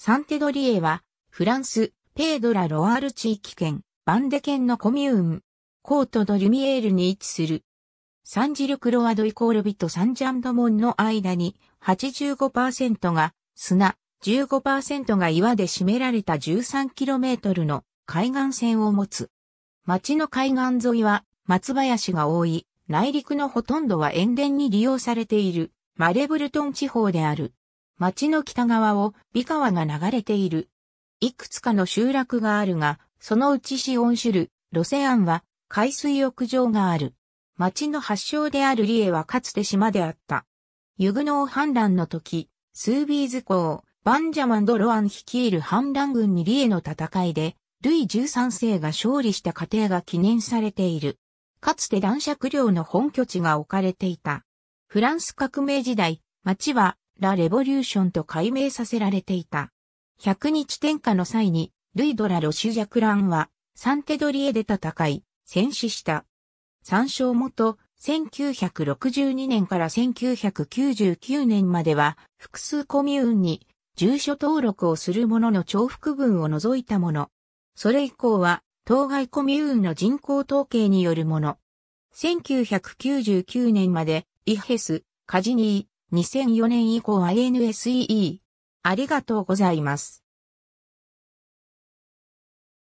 サンテドリエは、フランス、ペードラ・ロアール地域圏、バンデ県のコミューン、コート・ド・リュミエールに位置する。サンジル・クロワドイコールビット・サンジャンドモンの間に85%が砂、15%が岩で占められた 13km の海岸線を持つ。町の海岸沿いは松林が多い、内陸のほとんどは塩田に利用されているマレブルトン地方である。町の北側を美川が流れている。いくつかの集落があるが、そのうちシオンシュル、ロセアンは海水浴場がある。町の発祥であるリエはかつて島であった。ユグノー反乱の時、スービーズ港、バンジャマン・ド・ロアン率いる反乱軍にリエの戦いで、ルイ13世が勝利した過程が記念されている。かつて男爵領の本拠地が置かれていた。フランス革命時代、町はラ・レボリューションと改名させられていた。100日天下の際に、ルイ・ドラ・ロシュ・ジャクランは、サンテドリエで戦い、戦死した。参照元、1962年から1999年までは、複数コミューンに、住所登録をする者の重複分を除いたもの。それ以降は、当該コミューンの人口統計によるもの。1999年まで、イヘス、カジニー、2004年以降 i n s e e ありがとうございます。